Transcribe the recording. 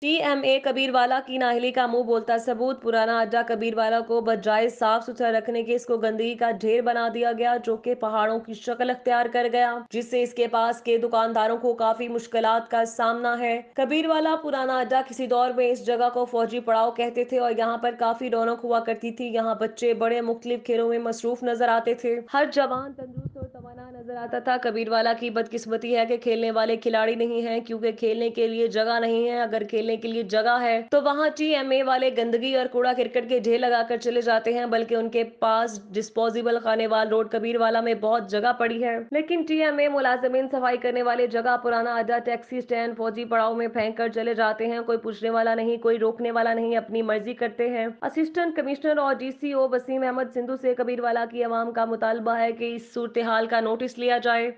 TMA Kabirwala की नाहली का मुंह बोलता सबूत पुराना अड्डा कबीरवाला को बजाय साफ सुथरा रखने के इसको गंदगी का ढेर बना दिया गया जो के पहाड़ों की शक्ल अख्तियार कर गया जिससे इसके पास के दुकानदारों को काफी मुश्किल का सामना है कबीरवाला पुराना अड्डा किसी दौर में इस जगह को फौजी पड़ाव कहते थे और यहाँ पर काफी रौनक हुआ करती थी यहाँ बच्चे बड़े मुख्तलिफ खेलों में मसरूफ नजर आते थे हर जवान तंदुरुस्त नजर आता था कबीरवाला की बदकिस्मती है कि खेलने वाले खिलाड़ी नहीं है क्योंकि खेलने के लिए जगह नहीं है अगर खेलने के लिए जगह है तो वहाँ टीएमए वाले गंदगी और कूड़ा क्रिकेट के ढेर लगाकर चले जाते हैं बल्कि उनके पास डिस्पोजिबल खाने खानेवाल रोड कबीरवाला में बहुत जगह पड़ी है लेकिन टीएमए मुलाजमीन सफाई करने वाले जगह पुराना अड्डा टैक्सी स्टैंड फौजी पड़ाव में फेंक कर चले जाते हैं कोई पूछने वाला नहीं कोई रोकने वाला नहीं अपनी मर्जी करते हैं असिस्टेंट कमिश्नर और डीसीओ वसीम अहमद सिंधु से कबीरवाला की आवाम का मुतालबा है की इस सूरत हाल का नोटिस लिया जाए